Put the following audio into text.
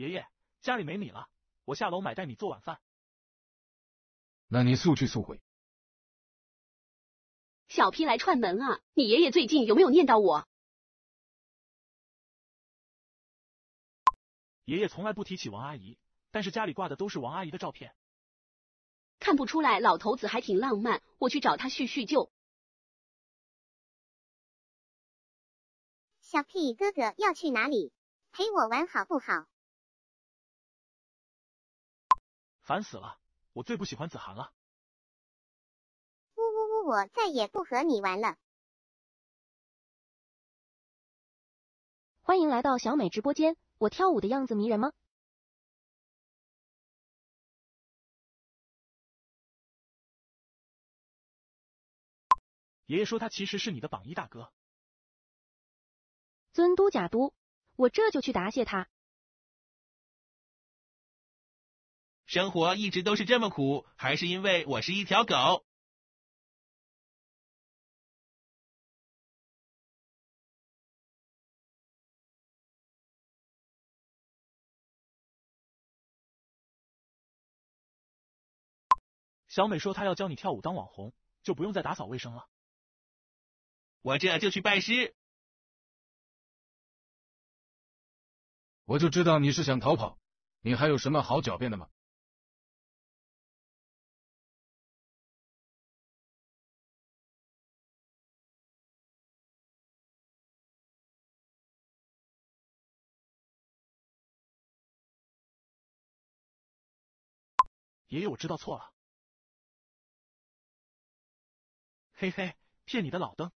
爷爷，家里没米了，我下楼买袋米做晚饭。那你速去速回。小 P 来串门啊，你爷爷最近有没有念叨我？爷爷从来不提起王阿姨，但是家里挂的都是王阿姨的照片。看不出来，老头子还挺浪漫。我去找他叙叙旧。小屁哥哥要去哪里？陪我玩好不好？烦死了，我最不喜欢子涵了。呜呜呜，我再也不和你玩了。欢迎来到小美直播间，我跳舞的样子迷人吗？爷爷说他其实是你的榜一大哥。尊都假都，我这就去答谢他。生活一直都是这么苦，还是因为我是一条狗。小美说她要教你跳舞当网红，就不用再打扫卫生了。我这就去拜师。我就知道你是想逃跑，你还有什么好狡辩的吗？爷爷，我知道错了。嘿嘿，骗你的老登。